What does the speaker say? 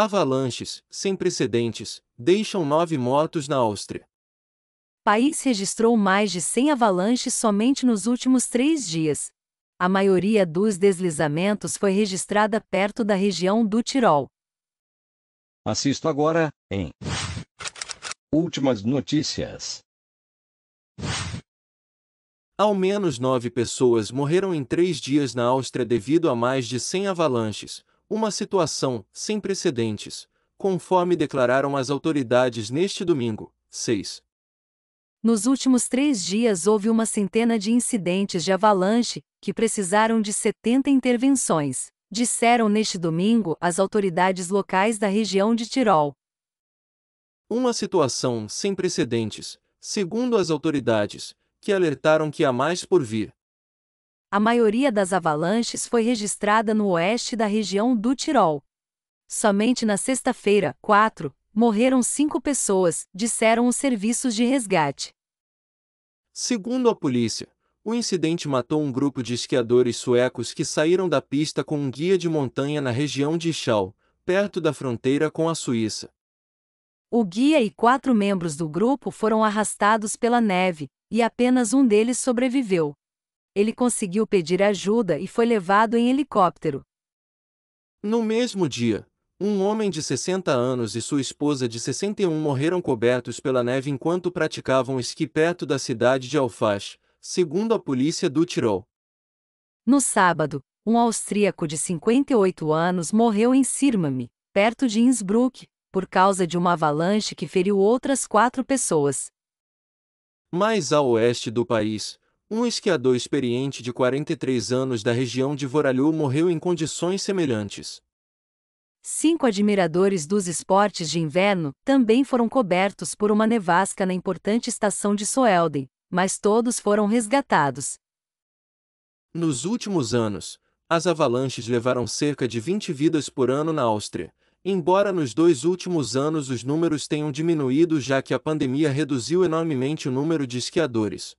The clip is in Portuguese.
Avalanches, sem precedentes, deixam nove mortos na Áustria. País registrou mais de 100 avalanches somente nos últimos três dias. A maioria dos deslizamentos foi registrada perto da região do Tirol. Assisto agora, em Últimas notícias. Ao menos nove pessoas morreram em três dias na Áustria devido a mais de 100 avalanches, uma situação sem precedentes, conforme declararam as autoridades neste domingo. 6. Nos últimos três dias houve uma centena de incidentes de avalanche, que precisaram de 70 intervenções, disseram neste domingo as autoridades locais da região de Tirol. Uma situação sem precedentes, segundo as autoridades, que alertaram que há mais por vir. A maioria das avalanches foi registrada no oeste da região do Tirol. Somente na sexta-feira, quatro, morreram cinco pessoas, disseram os serviços de resgate. Segundo a polícia, o incidente matou um grupo de esquiadores suecos que saíram da pista com um guia de montanha na região de Schau, perto da fronteira com a Suíça. O guia e quatro membros do grupo foram arrastados pela neve, e apenas um deles sobreviveu. Ele conseguiu pedir ajuda e foi levado em helicóptero. No mesmo dia, um homem de 60 anos e sua esposa de 61 morreram cobertos pela neve enquanto praticavam esqui perto da cidade de Alfaz, segundo a polícia do Tirol. No sábado, um austríaco de 58 anos morreu em Sirmame, perto de Innsbruck, por causa de uma avalanche que feriu outras quatro pessoas. Mais a oeste do país, um esquiador experiente de 43 anos da região de Voralhou morreu em condições semelhantes. Cinco admiradores dos esportes de inverno também foram cobertos por uma nevasca na importante estação de Soelden, mas todos foram resgatados. Nos últimos anos, as avalanches levaram cerca de 20 vidas por ano na Áustria, embora nos dois últimos anos os números tenham diminuído já que a pandemia reduziu enormemente o número de esquiadores.